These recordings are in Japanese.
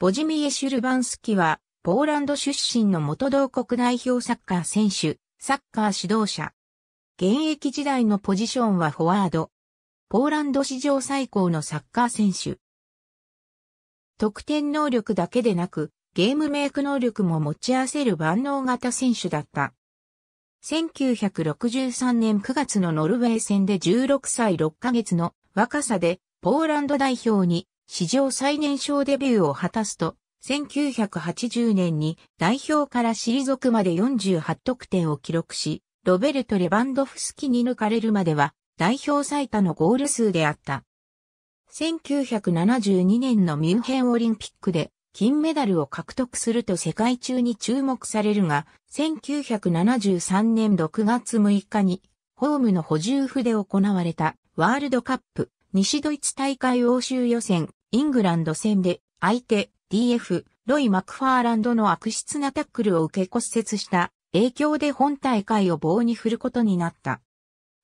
ボジミエ・シュルバンスキは、ポーランド出身の元同国代表サッカー選手、サッカー指導者。現役時代のポジションはフォワード。ポーランド史上最高のサッカー選手。得点能力だけでなく、ゲームメイク能力も持ち合わせる万能型選手だった。1963年9月のノルウェー戦で16歳6ヶ月の若さでポーランド代表に史上最年少デビューを果たすと、1980年に代表から退くまで48得点を記録し、ロベルト・レバンドフスキに抜かれるまでは代表最多のゴール数であった。1972年のミュンヘンオリンピックで金メダルを獲得すると世界中に注目されるが、1973年6月6日にホームの補充府で行われたワールドカップ西ドイツ大会欧州予選イングランド戦で相手 DF ロイ・マクファーランドの悪質なタックルを受け骨折した影響で本大会を棒に振ることになった。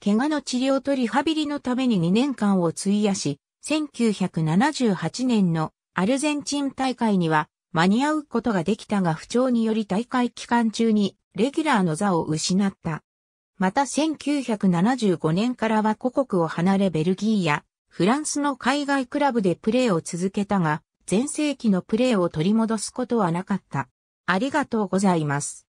怪我の治療とリハビリのために2年間を費やし、1978年のアルゼンチン大会には間に合うことができたが不調により大会期間中にレギュラーの座を失った。また1975年からは故国を離れベルギーやフランスの海外クラブでプレーを続けたが、前世紀のプレーを取り戻すことはなかった。ありがとうございます。